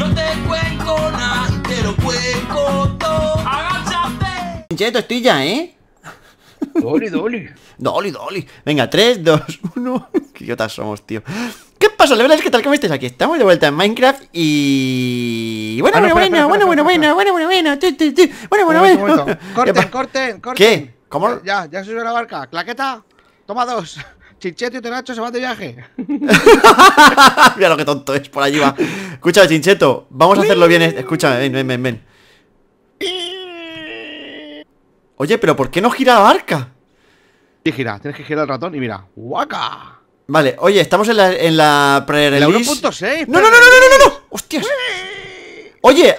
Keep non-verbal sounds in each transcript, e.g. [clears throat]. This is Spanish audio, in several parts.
No te cuento nada, te lo cuenco todo. ¡Agáchate! Cheto, estoy ya, ¿eh? Doli, Dolly. Doli, [laughs] Dolly. Venga, 3, 2, 1. Qué idiotas somos, tío. ¿Qué pasa, la verdad es que tal como estés aquí? Estamos de vuelta en Minecraft y. Bueno, ah, bueno, bueno, bueno, bueno, bueno, bueno, bueno, bueno, bueno, bueno, bueno, bueno, bueno. Corten, corten, corten. ¿Qué? ¿Cómo? Ya, ya soy una barca. Claqueta, toma dos. Chincheto y Tonacho se van de viaje. [laughs] Mira lo que tonto es, por allí va. Escúchame, Chincheto, vamos a hacerlo bien. Eh. Escúchame, ven, ven, ven, Oye, pero ¿por qué no gira la barca? Sí, gira, tienes que girar el ratón y mira, ¡guaca! Vale, oye, estamos en la, en la pre-release. 1.6. No, no, no, no, no, no, no, hostias. Oye,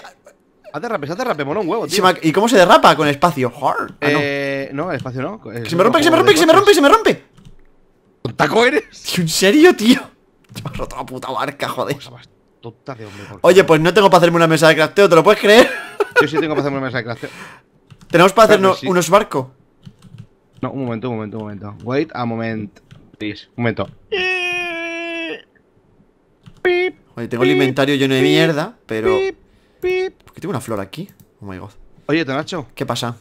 Haz se ha derrape, mola un huevo, tío. ¿Y cómo se derrapa? Con espacio. Hard. Ah, no. Eh, no, el espacio no. ¿Si se me rompe, que se me rompe, que se me rompe, se me rompe. ¿Taco eres? ¿En serio, tío? Se me ha roto la puta barca, joder. Oye, pues no tengo para hacerme una mesa de crafteo, ¿te lo puedes creer? Yo sí tengo para hacerme una mesa de crafteo. ¿Tenemos para hacernos unos barcos? No, un momento, un momento, un momento. Wait a moment, please. Un momento. Oye, tengo el inventario lleno de mierda, pero... ¿Por qué tengo una flor aquí? Oh my god. Oye, Tonacho. ¿Qué pasa?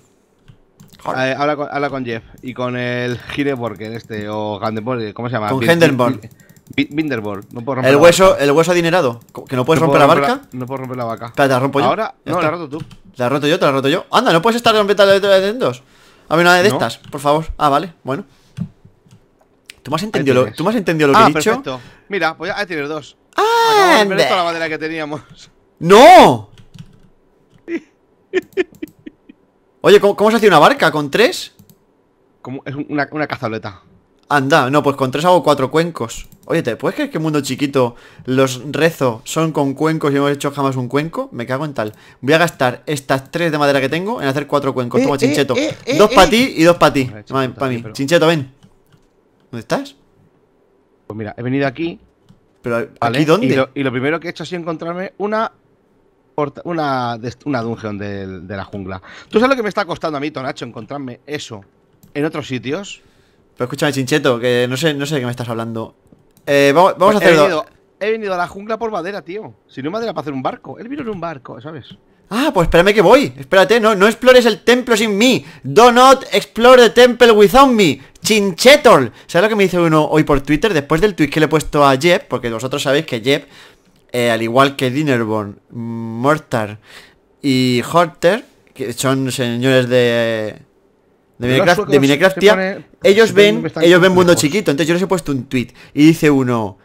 Eh, habla, con, Jeff y con el Gireborger este o Gandenborg, ¿cómo se llama? Con Hendenborg Binderborg, no puedo romper el hueso, El hueso adinerado, que no puedes romper, la barca vaca. no puedo romper la vaca. te la rompo yo. Ahora, te no, la roto tú. Te la roto yo, te la roto yo. Anda, no puedes estar rompiendo la de dos. A ver, una de estas, por favor. Ah, vale, bueno. ¿Tú me has entendido lo, ¿tú me has entendido lo ah, que he perfecto. dicho? Mira, pues a tienes dos. ¡Ah! esta de la madera que teníamos. ¡No! [laughs] Oye, ¿cómo, se hace una barca? ¿Con tres? es una, una Anda, no, pues con tres hago cuatro cuencos. Oye, ¿te puedes creer que mundo chiquito los rezo son con cuencos y no hemos hecho jamás un cuenco? Me cago en tal. Voy a gastar estas tres de madera que tengo en hacer cuatro cuencos. Eh, Toma, eh, chincheto. Eh, dos para ti y dos para ti. Para mí. Chincheto, ven. ¿Dónde estás? Pues mira, he venido aquí. ¿Pero aquí dónde? Y lo, y lo, primero que he hecho sido encontrarme una una, una dungeon de, la jungla. ¿Tú sabes lo que me está costando a mí, Tonacho, encontrarme eso en otros sitios? Pero escúchame, Chincheto, que no sé, no sé de qué me estás hablando. Eh, vamos, a hacer he venido, a la jungla por madera, tío. Si no madera para hacer un barco. Él vino en un barco, ¿sabes? Ah, pues espérame que voy. Espérate, no, no explores el templo sin mí. Do not explore the temple without me. Chinchetol. ¿Sabes lo que me dice uno hoy por Twitter? Después del tweet que le he puesto a Jeb, porque vosotros sabéis que Jeb eh, al igual que Dinnerborn, Mortar y Horter, que son señores de... De, Minecraft, ellos ven, ellos ven mundo chiquito. Entonces yo les he puesto un tweet y dice uno,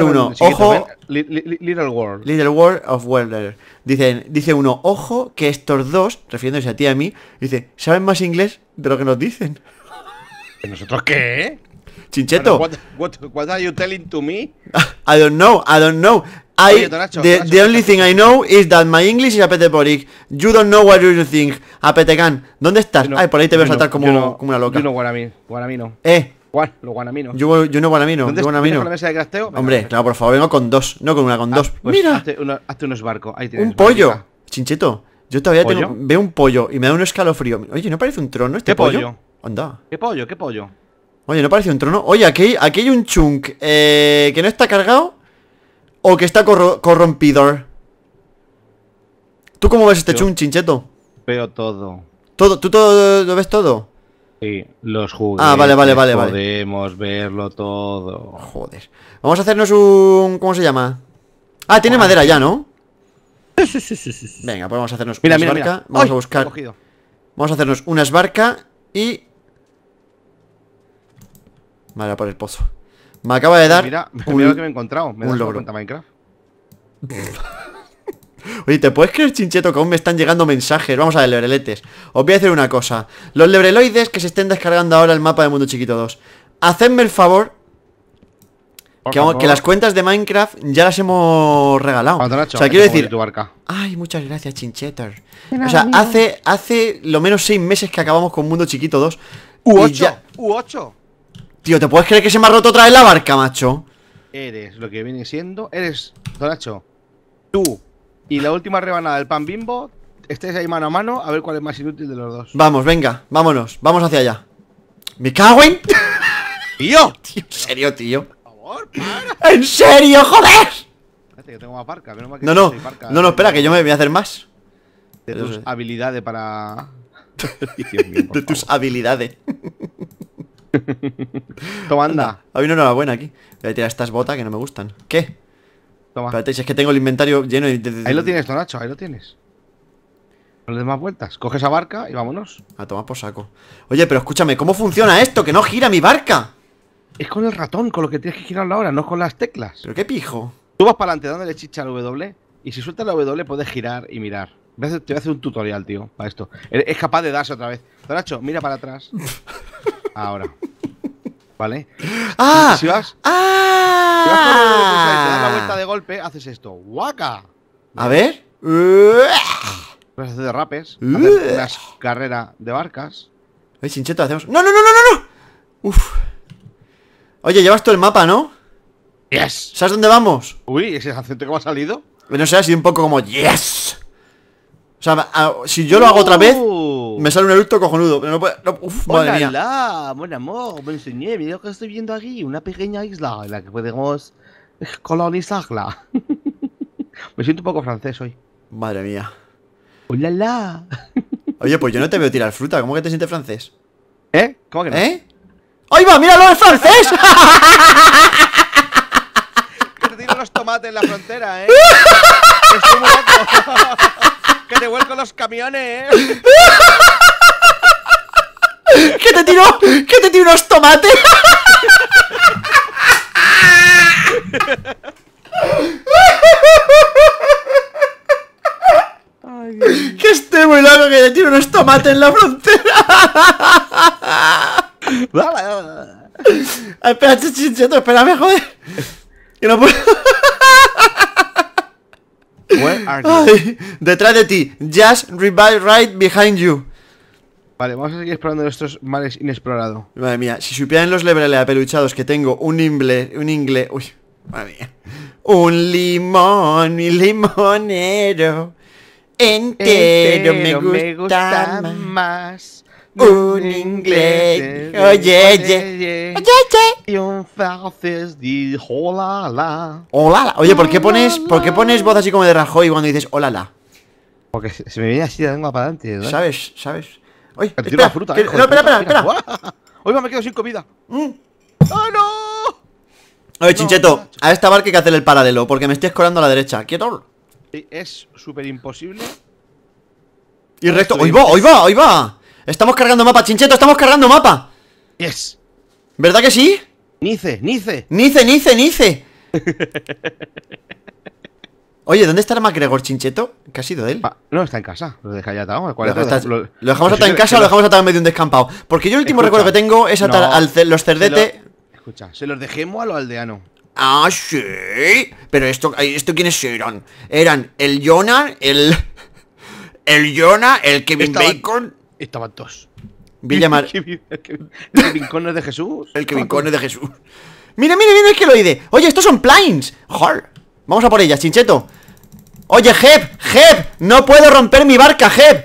uno, ojo. little World. Little World of Welder. Dicen, dice uno, ojo, que estos dos, refiriéndose a ti y a mí, dice, saben más inglés de lo que nos dicen. nosotros qué? Chincheto. what, are you telling to me? [laughs] I don't know, I don't know. I, the, only thing I know is that my English is a peteporic You don't know what you think. A ¿Dónde estás? Ay, por ahí te veo saltar como, como, una loca. Yo no guanamino. Eh. Guan, lo guanamino. Yo, yo no guanamino. ¿Dónde yo guanamino. mesa de Hombre, claro, por favor, vengo con dos. No con una, con ah, dos. Pues Mira. Hazte, hazte, unos barcos. Ahí tienes. Un pollo. Chinchito Chincheto. Yo todavía tengo, veo un pollo y me da un escalofrío. Oye, ¿no parece un trono este ¿Qué pollo? Anda. ¿Qué pollo? ¿Qué pollo? Oye, ¿no parece un trono? Oye, aquí, aquí hay un chunk eh, que no está cargado o que está corrompidor? corrompido. ¿Tú cómo ves este Yo chincheto? Veo todo. ¿Todo? ¿Tú todo lo ves todo? Sí, los juguetes. Ah, vale, vale, vale. Podemos verlo todo. Joder. Vamos a hacernos un... ¿Cómo se llama? Ah, tiene madera ya, ¿no? Sí, sí, sí, sí. Venga, pues vamos a hacernos una esbarca Vamos a buscar... Vamos a hacernos una esbarca y... Vale, a por el pozo. Me acaba de pues dar. Mira, [laughs] mira lo que me he encontrado. Me logro Minecraft. [laughs] Oye, ¿te puedes creer, Chincheto, que aún me están llegando mensajes? Vamos a ver, lebreletes. Os voy a decir una cosa. Los lebreloides que se estén descargando ahora el mapa de Mundo Chiquito 2, hacedme el favor que, las cuentas de Minecraft ya las hemos regalado. o sea, quiero decir. Ay, muchas gracias, Chinchetter. O sea, hace, hace lo menos seis meses que acabamos con Mundo Chiquito 2. U8, U8. Tío, ¿te puedes creer que se me ha roto otra vez la barca, macho? Eres lo que viene siendo. Eres, Donacho, tú y la última rebanada del pan bimbo. Estés ahí mano a mano a ver cuál es más inútil de los dos. Vamos, venga, vámonos, vamos hacia allá. ¡Me cago en! [laughs] ¡Tío! [laughs] tío en serio, tío? ¡En serio, joder! no, no, no, no, espera, que yo me voy a hacer más. De tus habilidades para. [laughs] de tus habilidades. Toma, anda. Hay una nueva buena aquí. Voy a tirar estas botas que no me gustan. ¿Qué? Toma. Espérate, si es que tengo el inventario lleno de, Ahí lo tienes, Donacho, ahí lo tienes. No le des más vueltas. Coge esa barca y vámonos. A tomar por saco. Oye, pero escúchame, ¿cómo funciona esto? ¡Que no gira mi barca! Es con el ratón, con lo que tienes que girarlo ahora, no con las teclas. ¿Pero qué pijo? Tú vas para adelante dándole chicha al W y si sueltas la W puedes girar y mirar. Te voy a hacer un tutorial, tío, para esto. Es capaz de darse otra vez. Donacho, mira para atrás. [laughs] Ahora. ¿Vale? [gasps] ¡Ah! Si vas, ¡Ah! Si vas ah. te das la vuelta de golpe, haces esto. ¡Waka! A ver. Puedes hacer derrapes, uh. hacer unas carreras de barcas. Ay, Sincheto, hacemos. ¡No, no, no, no, no! Uf. Oye, llevas todo el mapa, ¿no? ¡Yes! ¿Sabes dónde vamos? Uy, ese acento que me ha salido. No sea ha un poco como ¡Yes! O sea, si yo lo hago otra vez, uh. Me sale un eructo cojonudo. no uf, madre mía. La, buen amor, me enseñé Mira lo que estoy viendo aquí. Una pequeña isla en la que podemos colonizarla. [laughs] me siento un poco francés hoy. Madre mía. Hola, la. Oye, pues yo no te veo tirar fruta. ¿Cómo que te sientes francés? ¿Eh? ¿Cómo que no? ¿Eh? ¡Ay, va! ¡Míralo, es francés! Perdí [laughs] los tomates en la frontera, ¿eh? [laughs] Estoy muy loco. ¡Que te vuelco los camiones! [laughs] ¡Que te tiro! ¡Que te tiro unos tomates! que esté muy loco que te tiro unos tomates en la frontera. [laughs] Ah, espera, chichito, espérame, joder. Que no puedo. [laughs] Detrás de ti. Just revive right behind you. Vale, vamos a seguir explorando nuestros mares inexplorados. Madre mía, si supieran los lebreles apeluchados que tengo un ingle, un ingle, uy, madre mía. Un limón, y limonero, entero, me, gusta más un inglés. Oye, oye. Oye, oye. Y un francés dijo hola, la. Hola, Oye, ¿por qué pones, por qué pones voz así como de Rajoy cuando dices hola, la? Porque se me viene así de lengua para adelante, ¿Sabes? ¿Sabes? Oye, espera, ¿eh? no, espera, espera, espera. Hoy me quedo sin comida. ¡Oh, no! Oye, Chincheto, a esta barca hay que hacer el paralelo porque me estoy escorando a la derecha. ¿Quieto? Es súper imposible. Y recto. ¡Hoy va, hoy va, hoy va! Estamos cargando mapa, Chincheto, estamos cargando mapa. Yes. ¿Verdad que sí? Nice, Nice. Nice, Nice, Nice. Oye, ¿dónde está el MacGregor Chincheto? ¿Qué ha sido de él? Ah, no, está en casa. Lo atado. Lo, dejamos atado en [laughs] casa o lo dejamos atado en medio de un descampado. Porque yo el último recuerdo que tengo es atar los cerdete. escucha, se los dejemos a los aldeanos. Ah, sí. Pero esto, esto quiénes eran? Eran el Jonah, el. [laughs] El Jonah, el Kevin Bacon estaban dos Villa [laughs] Mar... el, de Jesús. El Kevin es de Jesús. Mira, mira, mira el que Oye, estos son planes. ¡Jol! Vamos a por ellas, chincheto. Oye, Jeb, Jeb, no puedo romper mi barca, Jeb.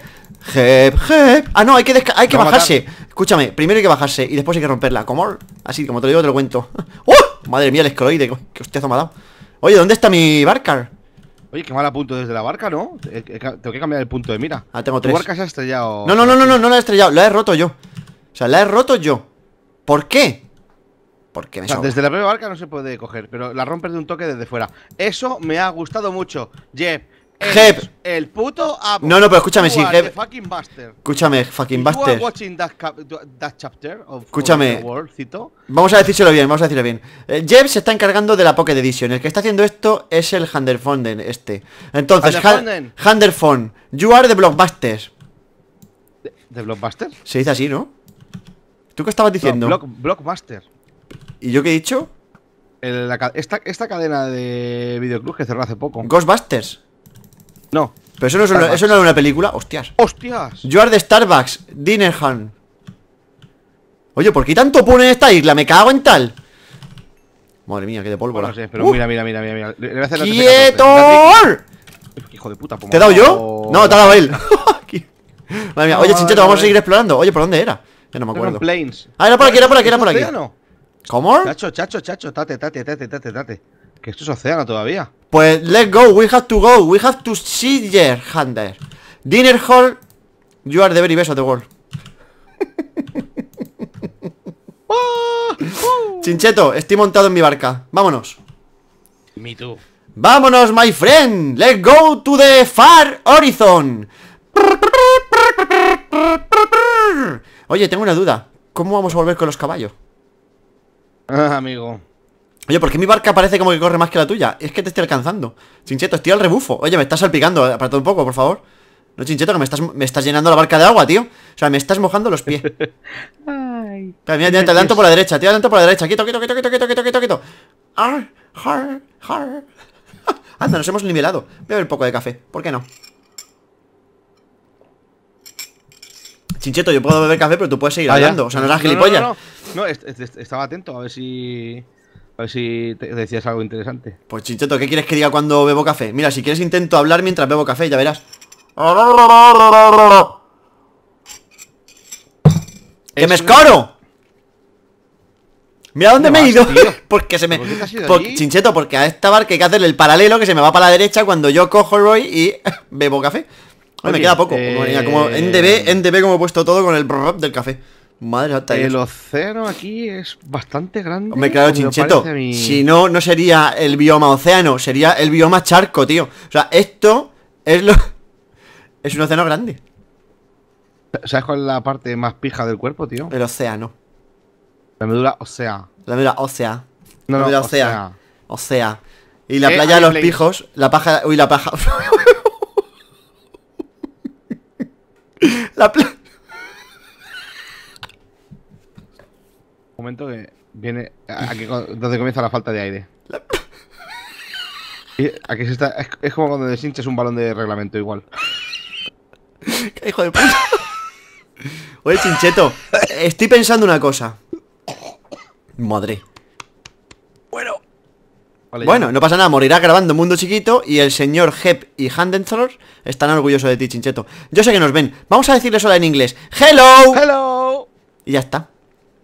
Jeb, Jeb. Ah, no, hay que, hay que bajarse. Escúchame, primero hay que bajarse y después hay que romperla. Como así, como te lo digo, te lo cuento. [laughs] ¡Uh! Madre mía, el escroide! Que usted ha dado. Oye, ¿dónde está mi barca? Oye, qué mal apunto desde la barca, ¿no? Eh, eh, tengo que cambiar el punto de mira. Ah, tengo tres. La barca se ha estrellado. No, no, no, no, no, no la he estrellado, la he roto yo. O sea, la he roto yo. ¿Por qué? Porque me o sea, desde la propia barca no se puede coger, pero la rompes de un toque desde fuera. Eso me ha gustado mucho, Jeff. Jeb. El puto No, no, pero escúchame, sí, Jeb. Fucking Buster. Escúchame, fucking Buster. escúchame. Vamos a decírselo bien, vamos a decirlo bien. Eh, Jeb se está encargando de la Pocket Edition. El que está haciendo esto es el Handerfonden, este. Entonces, Handerfonden. you are the blockbusters ¿De, blockbusters? Se dice así, ¿no? ¿Tú qué estabas diciendo? No, blockbuster. ¿Y yo qué he dicho? esta, esta cadena de videoclub que cerró hace poco. Ghostbusters. No. Pero eso no, es una, película. Hostias. Hostias. You are de Starbucks. Dinner Oye, ¿por qué tanto pone esta isla? Me cago en tal. Madre mía, qué de pólvora. No sé, pero mira, mira, mira, mira. Le voy a hacer ¡Quieto! Hijo de puta, ¿Te he dado yo? No, te ha dado él. [laughs] Madre mía. Oye, chincheto, vamos a seguir explorando. Oye, ¿por dónde era? Ya no me acuerdo. Ah, era por aquí, era por aquí, era por aquí. ¿Cómo? Chacho, chacho, chacho, tate, tate, tate, tate, tate. Que esto es océano todavía. Pues let's go, we have to go, we have to see your Hunter. Dinner hall, you are the very best of the world. [laughs] Ah, ah. Chincheto, estoy montado en mi barca. Vámonos. Me too. Vámonos, my friend. Let's go to the far horizon. Oye, tengo una duda. ¿Cómo vamos a volver con los caballos? Ah, amigo. Oye, ¿por qué mi barca parece como que corre más que la tuya? Es que te estoy alcanzando. Chincheto, estoy al rebufo. Oye, me estás salpicando. Aparta un poco, por favor. No, Chincheto, que me estás, me estás llenando la barca de agua, tío. O sea, me estás mojando los pies. [laughs] Ay, mira, te adelanto por la derecha, Tío, adelanto por la derecha. quito, quito, quito, quito, quito, quito, quito, quito. Ar, har, [laughs] Anda, nos hemos nivelado. Voy a beber un poco de café. ¿Por qué no? Chincheto, yo puedo beber café, pero tú puedes seguir ah, hablando. O sea, no eras gilipollas. No, no, estaba atento a ver si... A ver si te decías algo interesante. Pues Chincheto, ¿qué quieres que diga cuando bebo café? Mira, si quieres intento hablar mientras bebo café, ya verás. ¡Que me escoro! Mira dónde me he ido. [laughs] porque se me. Chincheto, porque a esta barca hay que hacerle el paralelo que se me va para la derecha cuando yo cojo el Roy y [laughs] bebo café. me queda poco. Como, eh, en DB, en DB como he puesto todo con el del café. Madre El océano aquí es bastante grande. Hombre, claro, Chincheto. Si no, no sería el bioma océano, sería el bioma charco, tío. O sea, esto es lo. [laughs] Es un océano grande. ¿Sabes cuál es la parte más pija del cuerpo, tío? El océano. La médula ósea. La médula ósea. No, la médula no, ósea. Y la eh, playa de los pijos, la paja. Uy, la paja. [laughs] la playa. momento que viene. Aquí, donde comienza la falta de aire. [laughs] Y aquí se está, es, como cuando deshinches un balón de reglamento, igual. [laughs] Hijo de puta. Oye, chincheto, estoy pensando una cosa. Madre. Bueno. bueno, no pasa nada, morirá grabando Mundo Chiquito y el señor Hep y Handenthor están orgullosos de ti, Chincheto. Yo sé que nos ven. Vamos a decirles hola en inglés. Hello. Hello. Y ya está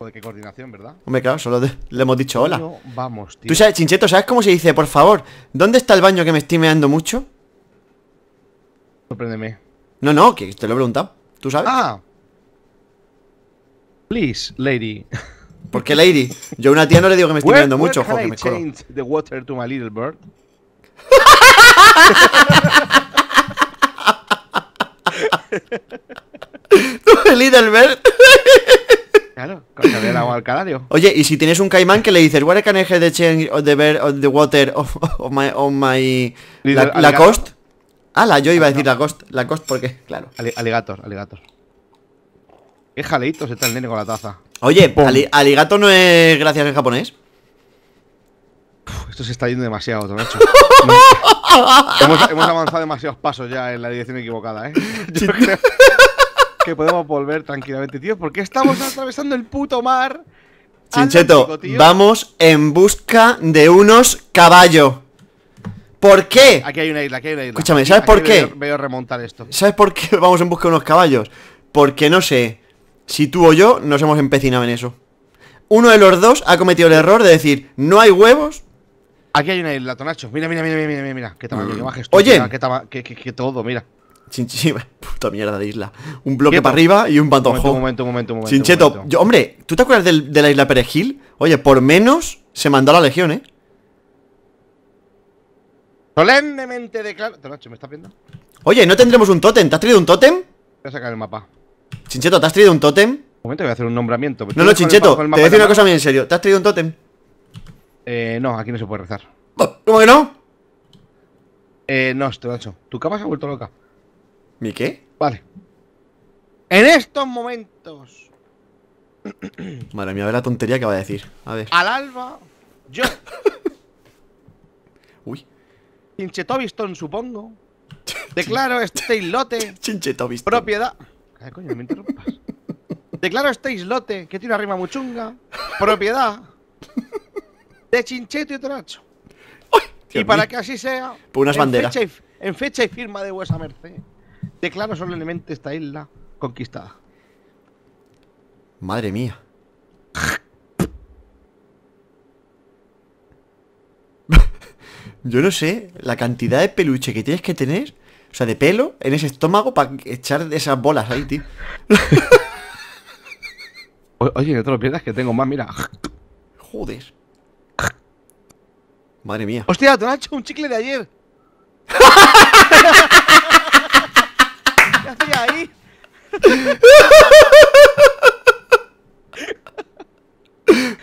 de qué coordinación, ¿verdad? Hombre, claro, solo le hemos dicho hola. vamos, tío. Tú sabes, Chincheto, ¿sabes cómo se dice? Por favor, ¿dónde está el baño que me estoy meando mucho? Sorpréndeme. No, no, que te lo he preguntado. ¿Tú sabes? Ah. Please, lady. [laughs] ¿Por qué lady? Yo a una tía no le digo que me estoy meando mucho, ojo, que me the water to my little bird? [laughs] [laughs] Little Bird. Claro, con el agua [coughs] al canario. Oye, y si tienes un caimán que le dices, what can I get the change of the, bear, the water of, my... la, cost? Ah, yo iba a decir ah, la cost, la cost porque, claro. aligator, aligator. Qué jaleitos está el nene con la taza. Oye, aligato no es gracias en japonés. esto se está yendo demasiado, [laughs] hemos, avanzado demasiados pasos ya en la dirección equivocada, ¿eh? [laughs] Yo creo que podemos volver tranquilamente, tío. porque estamos [laughs] atravesando el puto mar? Chincheto, vamos en busca de unos caballos. ¿Por qué? Aquí hay una isla, aquí hay una isla. Escúchame, ¿sabes por qué? Veo, remontar esto. ¿Sabes por qué [laughs] vamos en busca de unos caballos? Porque no sé, si tú o yo nos hemos empecinado en eso. Uno de los dos ha cometido el error de decir, no hay huevos. Aquí hay una isla, Tonacho. Mira, mira, mira, mira, mira, mira. Qué tamaño, qué mm. majestuoso. Oye, qué, qué todo, mira. Chinchito... [laughs] puta mierda de isla. Un bloque para arriba y un pantojo. Un momento, un momento, un momento. Chincheto, hombre, ¿tú te acuerdas de la isla Perejil? Oye, por menos se mandó a la legión, ¿eh? Solemnemente declaro. hecho, ¿me estás viendo? Oye, ¿no tendremos un tótem? ¿Te has traído un tótem? Voy a sacar el mapa. Chincheto, ¿te has traído un tótem? Un momento, voy a hacer un nombramiento. No, no, Chincheto, te voy a decir una cosa muy en serio. ¿Te has traído un tótem? Eh, no, aquí no se puede rezar. Oh, ¿Cómo que no? Eh, no, te lo ha hecho. Tu capa se ha vuelto loca. ¿Mi qué? Vale. En estos momentos. [clears throat] Madre mía, a ver la tontería que va a decir. A ver. Al alba, yo. [laughs] Uy. Chinchetobiston, supongo. [laughs] Declaro este islote. [laughs] Chinchetobiston. Propiedad. Ay, coño, me interrumpas. Declaro este islote, que tiene una rima chunga Propiedad. De Chincheto y Toracho. Y para que así sea. unas banderas. en fecha y firma de vuesa merced. Declaro solemnemente esta isla conquistada. Madre mía. Yo no sé la cantidad de peluche que tienes que tener, o sea, de pelo en ese estómago para echar esas bolas ahí, tío. oye, no te lo pierdas que tengo más, mira. Joder. Madre mía. Hostia, te lo han hecho un chicle de ayer. [laughs] ahí.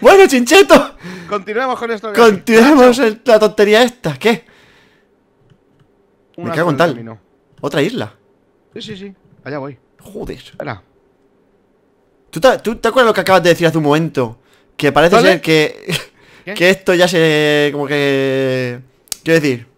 bueno, chincheto. Continuemos con esto. Continuemos la tontería esta. ¿Qué? Una Me cago en tal. ¿Otra isla? Sí, sí, sí. Allá voy. Joder. ¿Tú te, ¿Tú acuerdas lo que acabas de decir hace un momento? Que parece ser que. Que esto ya se. como que. Quiero decir.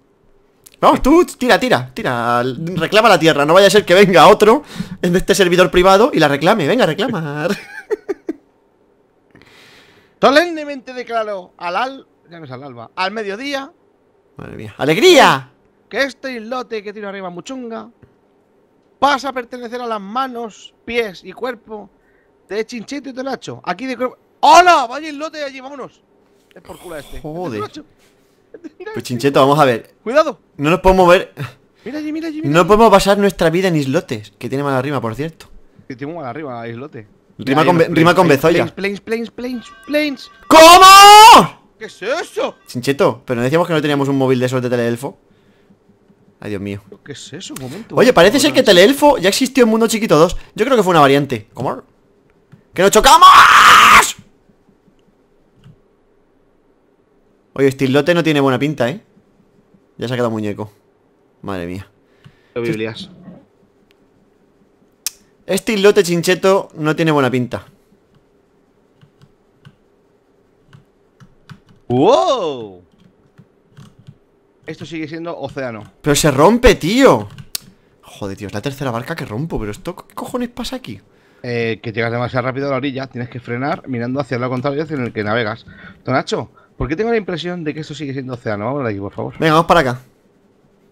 Vamos, tú, tira, tira, tira. Reclama la tierra. No vaya a ser que venga otro en este servidor privado y la reclame. Venga, a reclamar. [laughs] Solemnemente declaro al al. Ya al alba. Al mediodía. ¡Alegría! Que este islote que tiene arriba Muchunga pasa a pertenecer a las manos, pies y cuerpo de Chinchito y Nacho Aquí de. ¡Hola! Vaya islote allí, vámonos. Es por culo este. este Joder. Pues chincheto, vamos a ver. Cuidado. No nos podemos ver. no podemos pasar nuestra vida en islotes, que tiene mala rima, por cierto. Que tiene mala rima, islote. Rima, con, rima bezoya. Planes, planes, planes, planes, ¿Cómo? ¿Qué es eso? Chincheto, pero no decíamos que no teníamos un móvil de esos de Teleelfo. Ay, Dios mío. ¿Qué es eso? Oye, parece ser que Teleelfo ya existió en Mundo Chiquito 2. Yo creo que fue una variante. ¿Cómo? ¡Que nos chocamos! Oye, Stilote no tiene buena pinta, ¿eh? Ya se ha quedado muñeco. Madre mía. Biblias. Este islote chincheto no tiene buena pinta. ¡Wow! Esto sigue siendo océano. Pero se rompe, tío. Joder, tío, es la tercera barca que rompo, pero esto, ¿qué cojones pasa aquí? Eh, que llegas demasiado rápido a la orilla, tienes que frenar mirando hacia el lado contrario hacia el que navegas. Tonacho, porque tengo la impresión de que esto sigue siendo océano. Vamos de aquí, por favor. Venga, vamos para acá.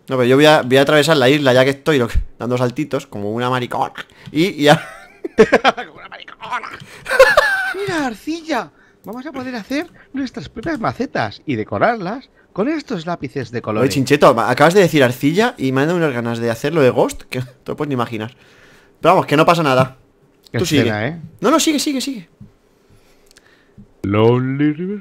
No, pero yo voy a, atravesar la isla ya que estoy dando saltitos como una maricona. Y ya. [laughs] como una maricona. Mira, arcilla. Vamos a poder hacer nuestras propias macetas y decorarlas con estos lápices de color. Oye, chincheto, acabas de decir arcilla y me han unas ganas de hacerlo de Ghost que tú pues [laughs] puedes ni imaginar. Pero vamos, que no pasa nada. Tú sigue. ¿eh? No, no, sigue, sigue, sigue. Lonely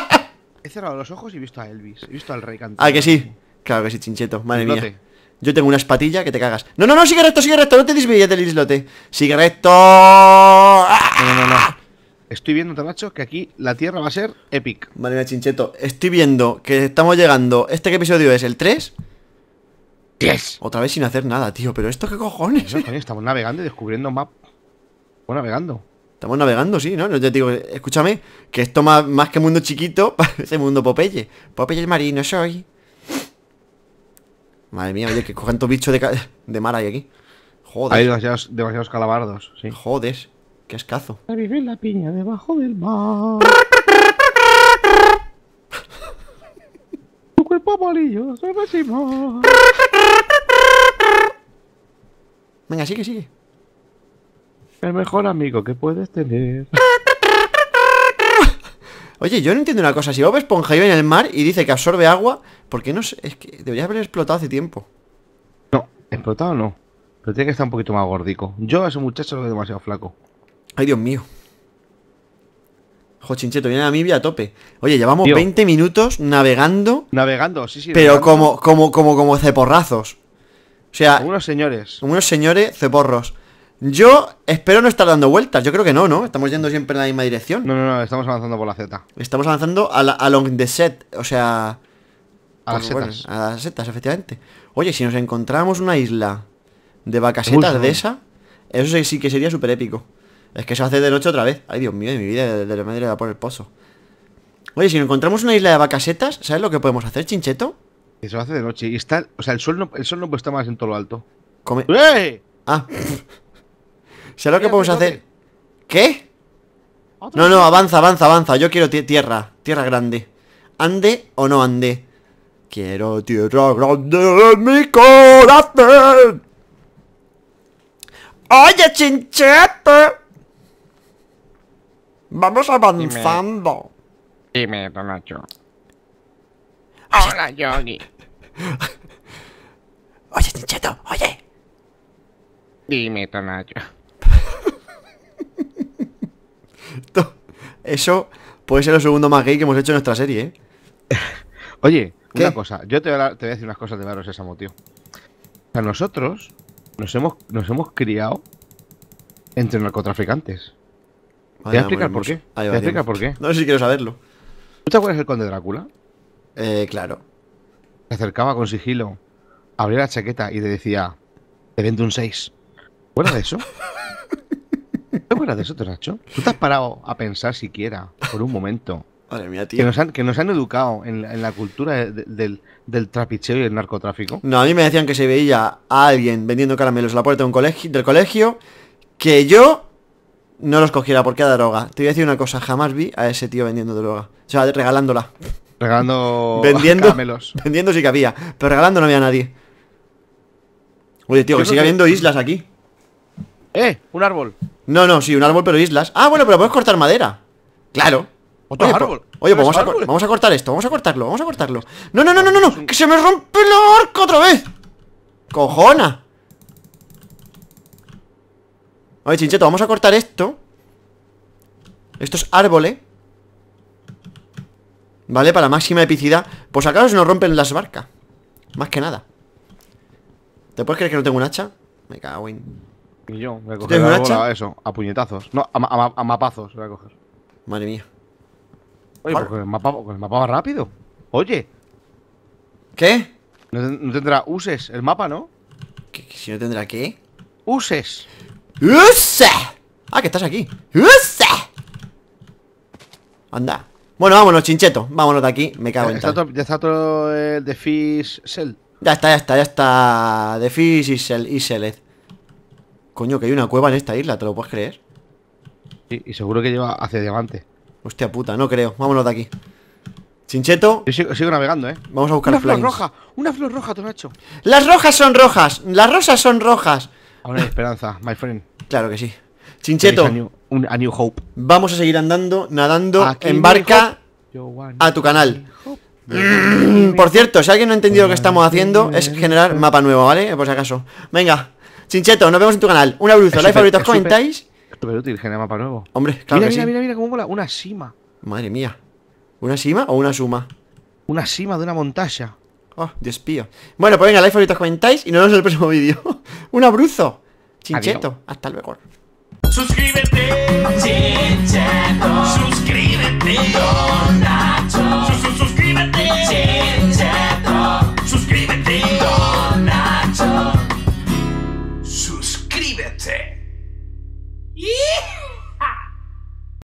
He cerrado los ojos y he visto a Elvis. He visto al rey cantando. Ah, que sí. Claro que sí, chincheto. Madre mía. Yo tengo una espatilla que te cagas. No, no, no, sigue recto, sigue recto. No te desvíes del islote. Sigue recto. No, no, no. Ah. Estoy viendo, tanacho que aquí la tierra va a ser epic. Madre mía, chincheto. Estoy viendo que estamos llegando. ¿Este episodio es? ¿El 3? 3 Otra vez sin hacer nada, tío. Pero esto qué cojones. estamos navegando y descubriendo map. O navegando. Estamos navegando, sí, ¿no? Yo te digo, escúchame, que esto más, que mundo chiquito [laughs] ese mundo Popeye. Popeye el marino soy. Madre mía, oye, que cojan tanto bichos de, de, mar hay aquí. Joder. Hay demasiados, calabardos, sí. Joder, qué escazo. la piña debajo del mar. [laughs] tu cuerpo amarillo, soy Venga, sigue, sigue. El mejor amigo que puedes tener. Oye, yo no entiendo una cosa. Si Bob Esponja iba en el mar y dice que absorbe agua, ¿por qué no? Es que debería haber explotado hace tiempo. No, explotado no. Pero tiene que estar un poquito más gordico. Yo a ese muchacho lo veo demasiado flaco. Ay, Dios mío. Jochincheto, viene a Namibia a tope. Oye, llevamos 20 minutos navegando. Navegando, sí, sí. Pero como, como, como, como ceporrazos. O sea. unos señores. unos señores ceporros. Yo espero no estar dando vueltas. Yo creo que no, ¿no? Estamos yendo siempre en la misma dirección. No, no, no, estamos avanzando por la Z. Estamos avanzando a along the set, o sea... A las setas. a las setas, efectivamente. Oye, si nos encontramos una isla de vacasetas de esa, eso sí, que sería súper épico. Es que se hace de noche otra vez. Ay, Dios mío, de mi vida, de, la madre de por el pozo. Oye, si nos encontramos una isla de vacasetas, ¿sabes lo que podemos hacer, chincheto? se hace de noche. Y está, o sea, el sol no, el sol no está más en todo lo alto. Come. ¡Eh! Ah. [laughs] ¿Será lo que podemos hacer? ¿Qué? No, no, avanza, avanza, avanza. Yo quiero tierra, tierra grande. ¿Ande o no ande? Quiero tierra grande en mi corazón. Oye, chinchete. Vamos avanzando. Dime, tonacho Hola, Yogi. [laughs] oye, chincheto, oye. Dime, tonacho eso puede ser lo segundo más gay que hemos hecho en nuestra serie, ¿eh? [laughs] Oye, una cosa. Yo te voy, a, te decir unas cosas de Barros Sésamo, tío. O sea, nosotros nos hemos, nos hemos criado entre narcotraficantes. Te voy explicar por qué. Te voy No sé si quiero saberlo. ¿Tú te acuerdas del conde Drácula? Eh, claro. Se acercaba con sigilo, abría la chaqueta y te decía, te vendo un 6. ¿Te de eso? [laughs] ¿Te acuerdas de eso, Toracho? ¿Tú te has parado a pensar siquiera por un momento? Madre mía, Que nos han, educado en, la cultura del, trapicheo y del narcotráfico. No, a mí me decían que se veía a alguien vendiendo caramelos a la puerta del colegio que yo no los cogiera porque era droga. Te voy a decir una cosa, jamás vi a ese tío vendiendo droga. O sea, regalándola. Regalando vendiendo, caramelos. [laughs] Vendiendo sí que había, pero regalando no había nadie. Oye, tío, que sigue habiendo islas aquí. ¡Eh! ¡Un árbol! No, no, sí, un árbol pero islas Ah, bueno, pero puedes cortar madera Claro ¿Otro árbol? oye, pues vamos a, vamos a cortar esto Vamos a cortarlo, vamos a cortarlo No, no, no, no, no, Que se me rompe el barca otra vez Cojona Oye, chincheto, vamos a cortar esto Esto Estos árboles ¿Vale? Para máxima epicidad Pues acaso se nos rompen las barcas Más que nada ¿Te puedes creer que no tengo un hacha? Me cago en... Y yo, voy a coger eso, a puñetazos. No, a, mapazos voy a coger. Madre mía. Oye, porque el mapa, el va rápido. Oye. ¿Qué? No, tendrá uses el mapa, ¿no? ¿Qué? si no tendrá qué? Uses. ¡Use! Ah, que estás aquí. ¡Use! Anda. Bueno, vámonos, chincheto. Vámonos de aquí. Me cago en está ya está todo el defisel Fish Ya está, ya está, ya está. The Fish y Sell. Y Coño, que hay una cueva en esta isla, ¿te lo puedes creer? Sí, y seguro que lleva hacia diamante. Hostia puta, no creo. Vámonos de aquí. Chincheto. Yo sigo, navegando, eh. Vamos a buscar Una flor roja, una flor roja, hecho Las rojas son rojas, las rosas son rojas. Aún hay esperanza, my friend. Claro que sí. Chincheto. A new, Hope. Vamos a seguir andando, nadando, en barca a tu canal. Mm, por cierto, si alguien no ha entendido lo que estamos haciendo, es generar mapa nuevo, ¿vale? Por si acaso. Venga, Chincheto, nos vemos en tu canal. Un abruzo. like, favoritos, comentáis. Súper útil, genera mapa nuevo. Hombre, claro mira, mira, mira, mira cómo mola. Una sima. Madre mía. ¿Una sima o una suma? Una sima de una montaña. Oh, Dios pío. Bueno, pues venga, like, favoritos, comentáis y nos vemos en el próximo vídeo. [laughs] Un abruzo. Chincheto, hasta luego. Suscríbete, Chincheto. Suscríbete, Don Nacho. Suscríbete, Chincheto. Ih!